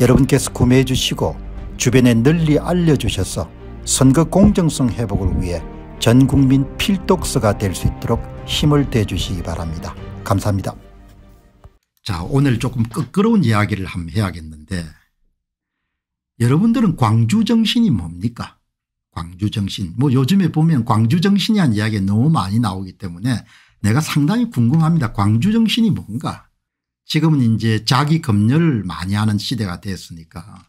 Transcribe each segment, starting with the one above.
여러분께서 구매해 주시고 주변에 널리 알려주셔서 선거 공정성 회복을 위해 전국민 필독서가 될 수 있도록 힘을 대주시기 바랍니다. 감사합니다. 자 오늘 조금 끄끄러운 이야기를 한번 해야겠는데 여러분들은 광주정신이 뭡니까 광주정신 뭐 요즘에 보면 광주정신이란 이야기가 너무 많이 나오기 때문에 내가 상당히 궁금합니다. 광주정신이 뭔가 지금은 이제 자기 검열을 많이 하는 시대가 됐으니까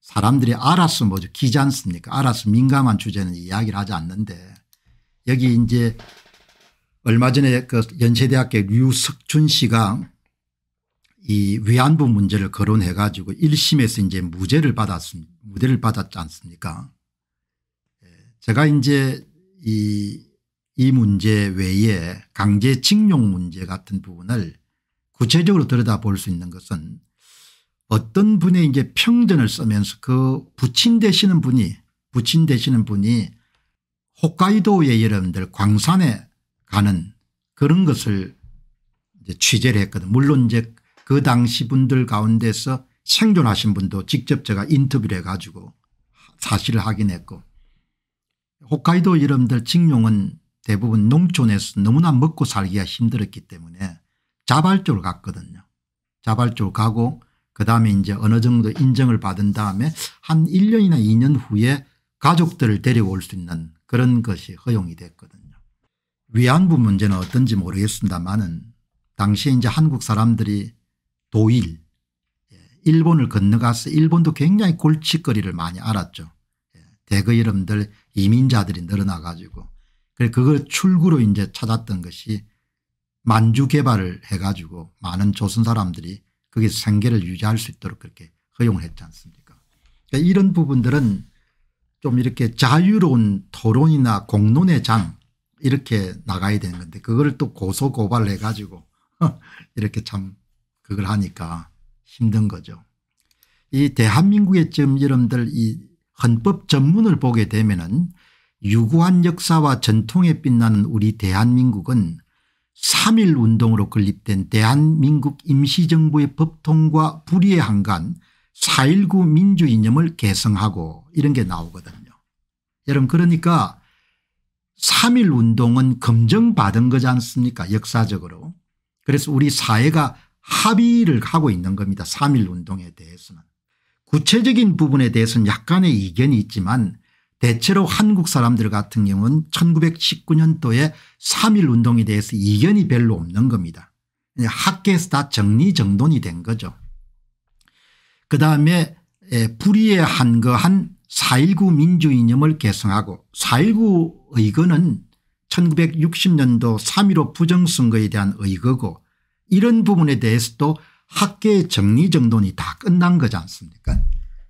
사람들이 알아서 뭐죠 기지 않습니까 알아서 민감한 주제는 이야기를 하지 않는데 여기 이제 얼마 전에 그 연세대학교 류석준 씨가 이 위안부 문제를 거론해 가지고 1심에서 이제 무죄를 받았습니다. 무죄를 받았지 않습니까 예, 제가 이제 이, 이 문제 외에 강제징용 문제 같은 부분을 구체적으로 들여다볼 수 있는 것은 어떤 분의 이제 평전을 쓰면서 그 부친 되시는 분이 부친 되시는 분이 홋카이도의 여러분들 광산에 가는 그런 것을 이제 취재를 했거든. 물론 이제 그 당시 분들 가운데서 생존하신 분도 직접 제가 인터뷰를 해가지고 사실을 확인했고 홋카이도 여러분들 직용은 대부분 농촌에서 너무나 먹고 살기가 힘들었기 때문에 자발적으로 갔거든요. 자발적으로 가고 그다음에 이제 어느 정도 인정을 받은 다음에 한 1년이나 2년 후에 가족들을 데려올 수 있는 그런 것이 허용이 됐거든요. 위안부 문제는 어떤지 모르겠습니다만은 당시에 이제 한국 사람들이 도일 예, 일본을 건너가서 일본도 굉장히 골칫거리를 많이 알았죠. 예, 대거 이름들 이민자들이 늘어나 가지고 그래 그걸 출구로 이제 찾았던 것이 만주 개발을 해가지고 많은 조선 사람들이 거기서 생계를 유지할 수 있도록 그렇게 허용을 했지 않습니까 그러니까 이런 부분들은 좀 이렇게 자유로운 토론이나 공론의 장 이렇게 나가야 되는 건데 그걸 또 고소 고발 해가지고 이렇게 참 그걸 하니까 힘든 거죠. 이 대한민국의 지금 여러분들 이 헌법 전문을 보게 되면은 유구한 역사와 전통에 빛나는 우리 대한민국은 3.1 운동으로 건립된 대한민국 임시정부의 법통과 불의의 한간 4.19 민주이념을 개성하고 이런 게 나오거든요. 여러분 그러니까 3.1 운동은 검증받은 거지 않습니까 역사적으로. 그래서 우리 사회가 합의를 하고 있는 겁니다. 3.1 운동에 대해서는. 구체적인 부분에 대해서는 약간의 이견이 있지만 대체로 한국 사람들 같은 경우는 1919년도에 3.1 운동에 대해서 이견이 별로 없는 겁니다. 학계에서 다 정리정돈이 된 거죠. 그다음에 예, 불의에 한거한 4.19 민주이념을 계승하고 4.19 의거는 1960년도 3.15 부정선거에 대한 의거고 이런 부분에 대해서도 학계의 정리정돈이 다 끝난 거지 않습니까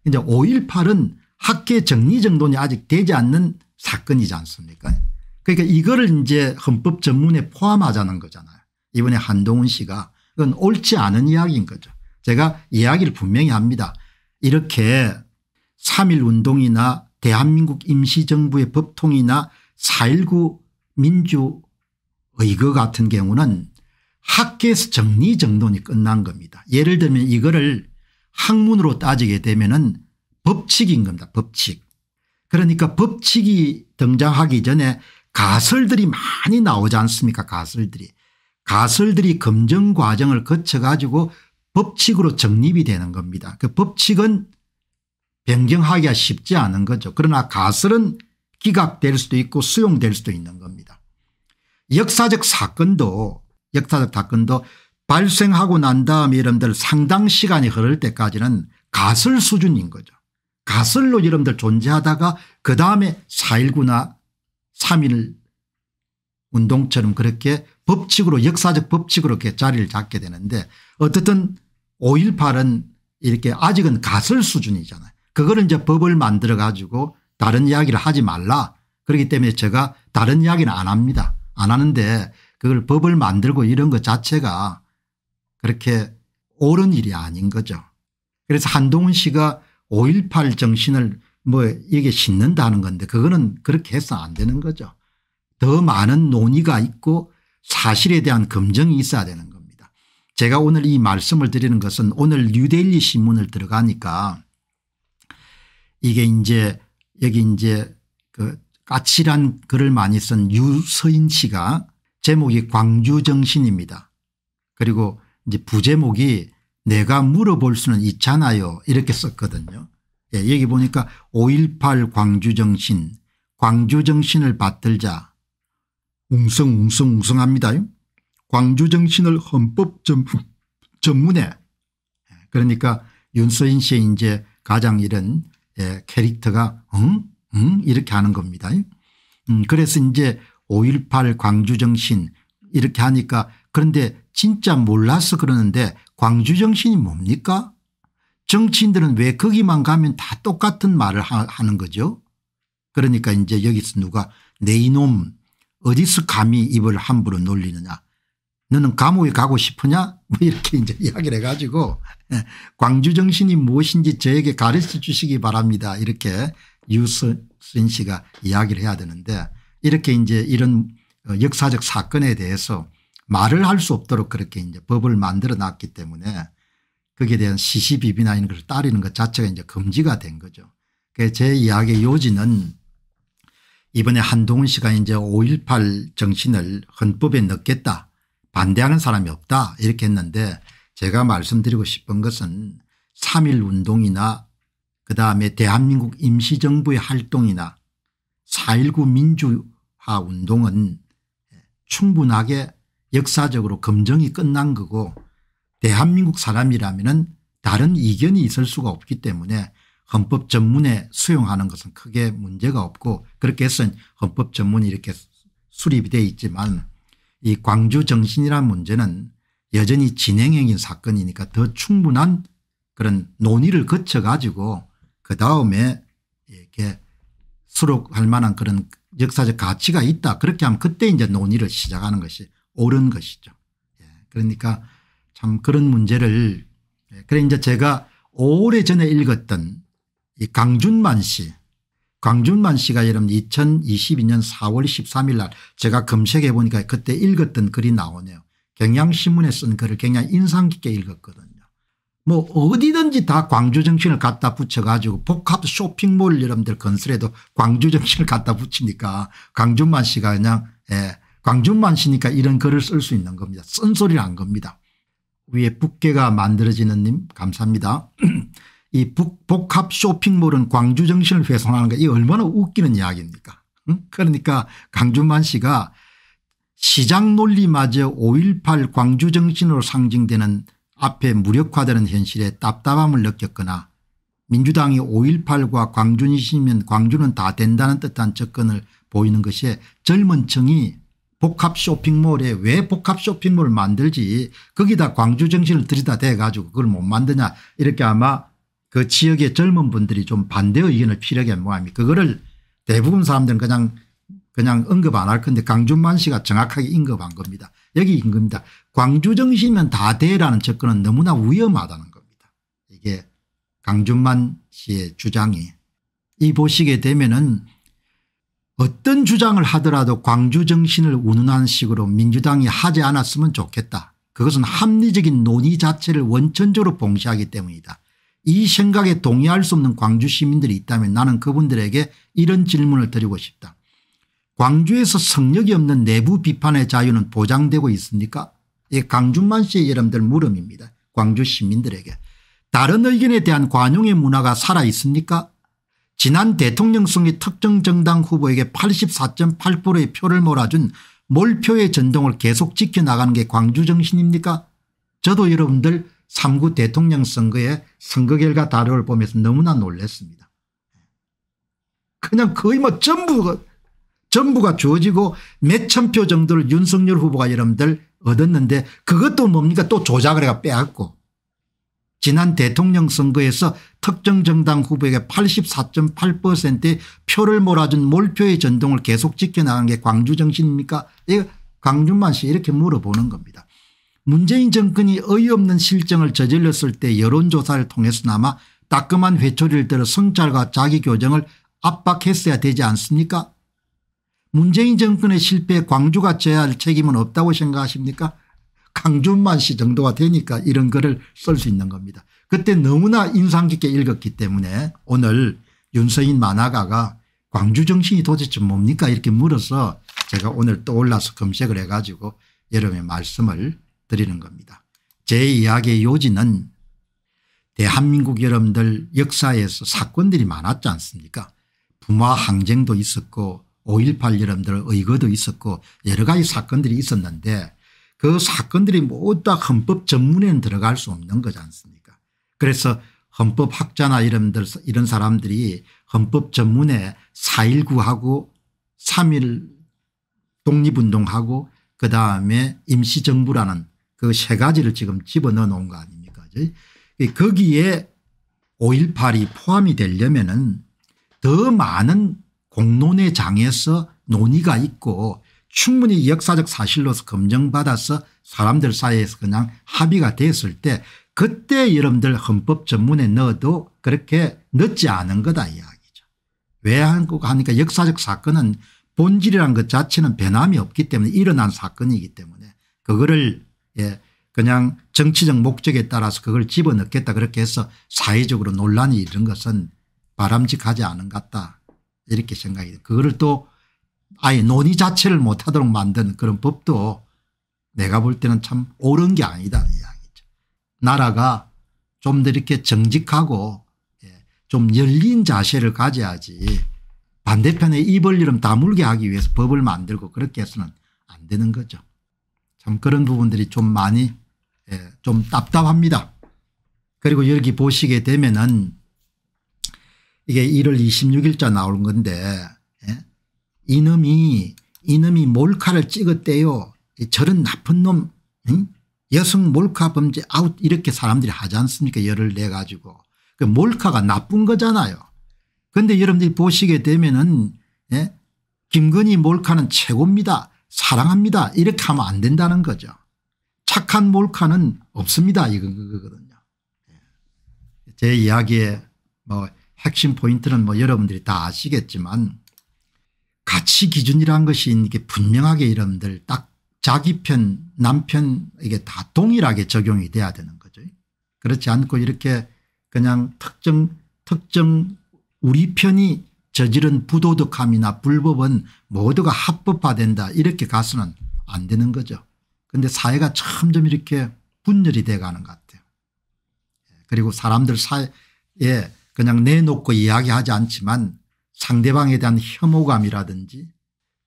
이제 5.18은 학계 정리정돈이 아직 되지 않는 사건이지 않습니까 그러니까 이거를 이제 헌법 전문에 포함하자는 거잖아요. 이번에 한동훈 씨가 그건 옳지 않은 이야기인 거죠. 제가 이야기를 분명히 합니다. 이렇게 3.1 운동이나 대한민국 임시정부의 법통이나 4.19 민주 의거 같은 경우는 학계에서 정리정돈이 끝난 겁니다. 예를 들면 이거를 학문으로 따지게 되면 은 법칙인 겁니다. 법칙. 그러니까 법칙이 등장하기 전에 가설들이 많이 나오지 않습니까 가설들이. 가설들이 검증 과정을 거쳐 가지고 법칙으로 정립이 되는 겁니다. 그 법칙은 변경하기가 쉽지 않은 거죠. 그러나 가설은 기각될 수도 있고 수용될 수도 있는 겁니다. 역사적 사건도 역사적 사건도 발생하고 난 다음에 여러분들 상당 시간이 흐를 때까지는 가설 수준인 거죠. 가설로 여러분들 존재하다가 그 다음에 4.19나 3.1 운동처럼 그렇게 법칙으로 역사적 법칙으로 이렇게 자리를 잡게 되는데 어쨌든 5.18은 이렇게 아직은 가설 수준이잖아요. 그거를 이제 법을 만들어 가지고 다른 이야기를 하지 말라. 그렇기 때문에 제가 다른 이야기는 안 합니다. 안 하는데 그걸 법을 만들고 이런 것 자체가 그렇게 옳은 일이 아닌 거죠. 그래서 한동훈 씨가 5.18 정신을 뭐 이게 싣는다는 건데 그거는 그렇게 해서 안 되는 거죠. 더 많은 논의가 있고 사실에 대한 검증이 있어야 되는 겁니다. 제가 오늘 이 말씀을 드리는 것은 오늘 뉴데일리 신문을 들어가니까 이게 이제 여기 이제 그 까칠한 글을 많이 쓴 유서인 씨가 제목이 광주 정신입니다. 그리고 이제 부제목이 내가 물어볼 수는 있잖아요 이렇게 썼거든요. 예, 여기 보니까 5.18 광주정신 광주정신을 받들자 웅성웅성웅성합니다. 광주정신을 헌법 전, 문에 예, 그러니까 윤서인 씨의 이제 가장 이런 예, 캐릭터가 응? 응? 이렇게 하는 겁니다. 음, 그래서 이제 5.18 광주정신 이렇게 하니까 그런데 진짜 몰라서 그러는데 광주정신이 뭡니까 정치인들은 왜 거기만 가면 다 똑같은 말을 하, 하는 거죠 그러니까 이제 여기서 누가 내 이놈 어디서 감히 입을 함부로 놀리느냐 너는 감옥에 가고 싶으냐 뭐 이렇게 이제 이야기를 해가지고 예, 광주정신이 무엇인지 저에게 가르쳐 주시기 바랍니다 이렇게 유선 씨가 이야기를 해야 되는데 이렇게 이제 이런 어, 역사적 사건에 대해서 말을 할 수 없도록 그렇게 이제 법을 만들어 놨기 때문에 거기에 대한 시시비비나 이런 것을 따르는 것 자체가 이제 금지가 된 거죠. 제 이야기의 요지는 이번에 한동훈 씨가 이제 5.18 정신을 헌법에 넣겠다 반대하는 사람이 없다 이렇게 했는데 제가 말씀드리고 싶은 것은 3.1 운동이나 그다음에 대한민국 임시정부의 활동이나 4.19 민주화 운동은 충분하게 역사적으로 검증이 끝난 거고 대한민국 사람이라면 다른 이견이 있을 수가 없기 때문에 헌법 전문에 수용하는 것은 크게 문제가 없고 그렇게 해서 헌법 전문이 이렇게 수립이 돼 있지만 이 광주 정신이라는 문제는 여전히 진행형인 사건이니까 더 충분한 그런 논의를 거쳐 가지고 그 다음에 이렇게 수록할 만한 그런 역사적 가치가 있다 그렇게 하면 그때 이제 논의를 시작하는 것이 옳은 것이죠. 예, 그러니까 참 그런 문제를 예, 그래 이제 제가 오래전에 읽었던 이 강준만 씨 강준만 씨가 여러분 2022년 4월 13일 날 제가 검색해 보니까 그때 읽었던 글이 나오네요. 경향신문에 쓴 글을 굉장히 인상 깊게 읽었거든요. 뭐 어디든지 다 광주 정신을 갖다 붙여 가지고 복합 쇼핑몰 여러분들 건설해도 광주 정신을 갖다 붙이니까 강준만 씨가 그냥 예, 광준만 씨니까 이런 글을 쓸 수 있는 겁니다. 쓴소리를 한 겁니다. 위에 북개가 만들어지는 님 감사합니다. 이 북, 복합 쇼핑몰은 광주 정신을 훼손하는 거이 얼마나 웃기는 이야기입니까 응? 그러니까 강준만 씨가 시장 논리마저 5.18 광주 정신으로 상징되는 앞에 무력화되는 현실에 답답함을 느꼈거나 민주당이 5.18과 광주니시면 광주는 다 된다는 뜻한 접근을 보이는 것에 젊은 층이 복합 쇼핑몰에 왜 복합 쇼핑몰을 만들지 거기다 광주 정신을 들이다 대가지고 그걸 못 만드냐 이렇게 아마 그 지역의 젊은 분들이 좀 반대 의견을 피력해 모함이까 그거를 대부분 사람들은 그냥 그냥 언급 안 할 건데 강준만 씨가 정확하게 언급한 겁니다. 여기 인겁니다. 광주 정신이면 다 대라는 접근은 너무나 위험하다는 겁니다. 이게 강준만 씨의 주장이 이 보시게 되면은 어떤 주장을 하더라도 광주 정신을 운운하는 식으로 민주당이 하지 않았으면 좋겠다. 그것은 합리적인 논의 자체를 원천적으로 봉쇄하기 때문이다. 이 생각에 동의할 수 없는 광주 시민들이 있다면 나는 그분들에게 이런 질문을 드리고 싶다. 광주에서 성력이 없는 내부 비판의 자유는 보장되고 있습니까? 이 예, 강준만 씨의 여러분들 물음입니다. 광주 시민들에게. 다른 의견에 대한 관용의 문화가 살아 있습니까? 지난 대통령 승거 특정 정당 후보에게 84.8%의 표를 몰아준 몰표의 전동을 계속 지켜나가는 게 광주 정신입니까 저도 여러분들 3구 대통령 선거의 선거 결과 자료를 보면서 너무나 놀랐습니다. 그냥 거의 뭐 전부가 전부가 주어지고 몇 천 표 정도를 윤석열 후보가 여러분들 얻었는데 그것도 뭡니까 또 조작을 해가 빼앗고 지난 대통령 선거에서 특정 정당 후보에게 84.8%의 표를 몰아준 몰표의 전동을 계속 지켜나간 게 광주 정신입니까 이거광주만씨 예, 이렇게 물어보는 겁니다. 문재인 정권이 어이없는 실정을 저질렀을 때 여론조사를 통해서나마 따끔한 회초리를 들어 성찰과 자기교정을 압박했어야 되지 않습니까 문재인 정권의 실패에 광주가 져야 할 책임은 없다고 생각하십니까 강준만 씨 정도가 되니까 이런 글을 쓸 수 있는 겁니다. 그때 너무나 인상 깊게 읽었기 때문에 오늘 윤서인 만화가가 광주 정신이 도대체 뭡니까 이렇게 물어서 제가 오늘 떠올라서 검색을 해 가지고 여러분의 말씀을 드리는 겁니다. 제 이야기의 요지는 대한민국 여러분들 역사에서 사건들이 많았지 않습니까 부마 항쟁도 있었고 5.18 여러분들 의거도 있었고 여러 가지 사건들이 있었는데 그 사건들이 모두 다 헌법 전문에는 들어갈 수 없는 거지 않습니까 그래서 헌법학자나 이런들 이런 사람들이 헌법 전문에 4.19하고 3.1 독립운동하고 그다음에 임시정부라는 그 세 가지를 지금 집어넣어 놓은 거 아닙니까 거기에 5.18이 포함이 되려면 은더 많은 공론의 장에서 논의가 있고 충분히 역사적 사실로서 검증받아서 사람들 사이에서 그냥 합의가 됐을 때 그때 여러분들 헌법 전문에 넣어도 그렇게 넣지 않은 거다 이야기죠. 왜 한국 하니까 역사적 사건은 본질이란 것 자체는 변함이 없기 때문에 일어난 사건이기 때문에 그거를 예 그냥 정치적 목적에 따라서 그걸 집어넣겠다 그렇게 해서 사회적으로 논란이 이런 것은 바람직하지 않은 것 같다 이렇게 생각이 돼요. 그거를 또 아예 논의 자체를 못하도록 만든 그런 법도 내가 볼 때는 참 옳은 게 아니다는 이야기죠. 나라가 좀 더 이렇게 정직하고 예, 좀 열린 자세를 가져야지 반대편에 입을 이름 다물게 하기 위해서 법을 만들고 그렇게 해서는 안 되는 거죠. 참 그런 부분들이 좀 많이 예, 좀 답답합니다. 그리고 여기 보시게 되면은 이게 1월 26일자 나오 건데 이놈이 이놈이 몰카를 찍었대요. 저런 나쁜 놈 응? 여성 몰카 범죄 아웃 이렇게 사람들이 하지 않습니까 열을 내가지고 그 몰카가 나쁜 거잖아요. 그런데 여러분들이 보시게 되면은 예? 김건희 몰카는 최고입니다. 사랑합니다. 이렇게 하면 안 된다는 거죠. 착한 몰카는 없습니다. 이거거든요. 예. 제 이야기의 뭐 핵심 포인트는 뭐 여러분들이 다 아시겠지만 가치 기준이라는 것이 이게 분명하게 여러분들 딱 자기 편 남편에게 다 동일하게 적용이 돼야 되는 거죠. 그렇지 않고 이렇게 그냥 특정 특정 우리 편이 저지른 부도덕함이나 불법은 모두가 합법화된다 이렇게 가서는 안 되는 거죠. 그런데 사회가 점점 이렇게 분열이 돼가는 것 같아요. 그리고 사람들 사이에 그냥 내놓고 이야기하지 않지만 상대방에 대한 혐오감이라든지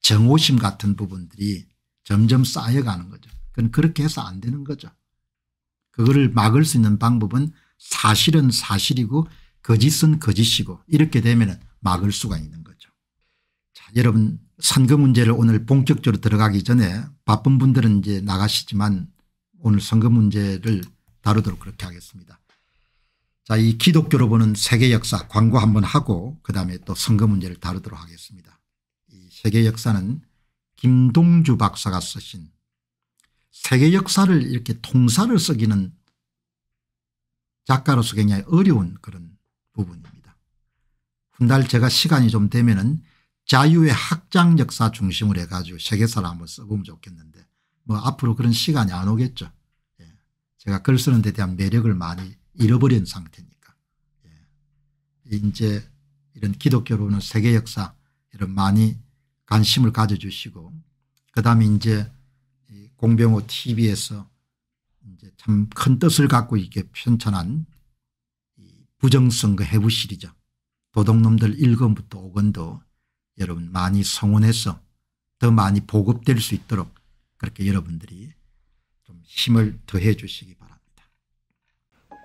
정오심 같은 부분들이 점점 쌓여가는 거죠. 그건 그렇게 해서 안 되는 거죠. 그거를 막을 수 있는 방법은 사실은 사실이고 거짓은 거짓이고 이렇게 되면 막을 수가 있는 거죠. 자, 여러분 선거 문제를 오늘 본격적으로 들어가기 전에 바쁜 분들은 이제 나가시지만 오늘 선거 문제를 다루도록 그렇게 하겠습니다. 자, 이 기독교로 보는 세계 역사 광고 한번 하고 그다음에 또 선거 문제를 다루도록 하겠습니다. 이 세계 역사는 김동주 박사가 쓰신 세계 역사를 이렇게 통사를 쓰기는 작가로서 굉장히 어려운 그런 부분입니다. 훗날 제가 시간이 좀 되면은 자유의 학장 역사 중심으로 해가지고 세계사를 한 번 써보면 좋겠는데 뭐 앞으로 그런 시간이 안 오겠죠. 예. 제가 글 쓰는 데 대한 매력을 많이 잃어버린 상태니까. 예. 이제 이런 기독교로는 세계 역사 이런 많이 관심을 가져주시고 그다음에 이제 공병호 TV에서 이제 참큰 뜻을 갖고 이렇게 편찬한 부정선거 해부 시리즈 도둑놈들 1권부터 5권도 여러분 많이 성원해서 더 많이 보급될 수 있도록 그렇게 여러분들이 좀 힘을 더해 주시기 바랍니다.